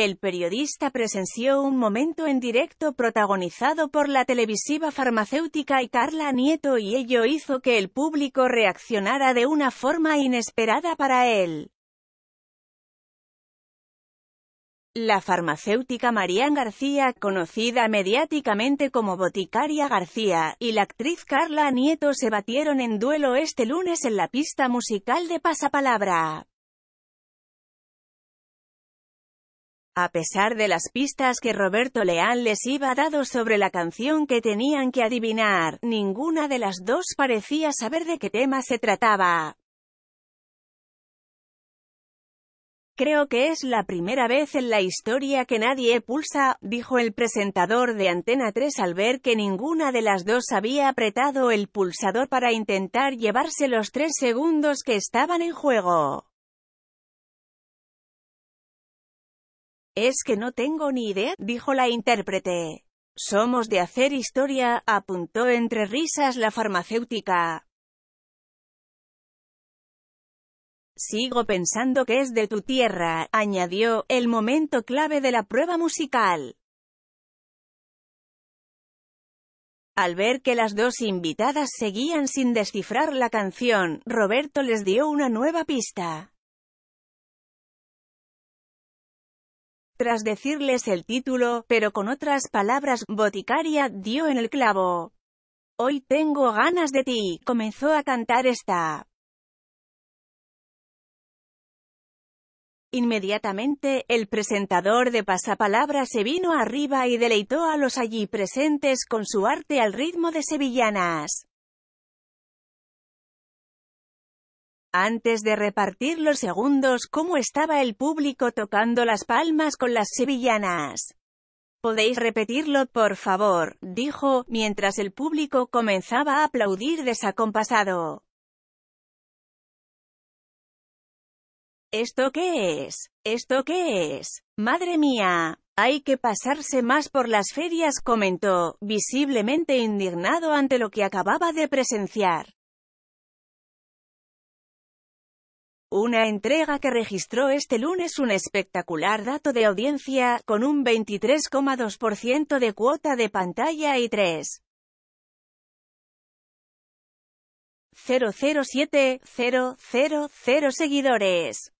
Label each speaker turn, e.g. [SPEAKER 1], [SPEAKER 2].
[SPEAKER 1] El periodista presenció un momento en directo protagonizado por la televisiva farmacéutica y Carla Nieto y ello hizo que el público reaccionara de una forma inesperada para él. La farmacéutica Marían García, conocida mediáticamente como Boticaria García, y la actriz Carla Nieto se batieron en duelo este lunes en la pista musical de Pasapalabra. A pesar de las pistas que Roberto Leal les iba dado sobre la canción que tenían que adivinar, ninguna de las dos parecía saber de qué tema se trataba. Creo que es la primera vez en la historia que nadie pulsa, dijo el presentador de Antena 3 al ver que ninguna de las dos había apretado el pulsador para intentar llevarse los tres segundos que estaban en juego. Es que no tengo ni idea, dijo la intérprete. Somos de hacer historia, apuntó entre risas la farmacéutica. Sigo pensando que es de tu tierra, añadió, el momento clave de la prueba musical. Al ver que las dos invitadas seguían sin descifrar la canción, Roberto les dio una nueva pista. Tras decirles el título, pero con otras palabras, Boticaria dio en el clavo. Hoy tengo ganas de ti, comenzó a cantar esta. Inmediatamente, el presentador de Pasapalabra se vino arriba y deleitó a los allí presentes con su arte al ritmo de sevillanas. Antes de repartir los segundos, ¿cómo estaba el público tocando las palmas con las sevillanas? Podéis repetirlo, por favor, dijo, mientras el público comenzaba a aplaudir desacompasado. ¿Esto qué es? ¿Esto qué es? Madre mía, hay que pasarse más por las ferias, comentó, visiblemente indignado ante lo que acababa de presenciar. Una entrega que registró este lunes un espectacular dato de audiencia, con un 23,2% de cuota de pantalla y 3. 000 seguidores.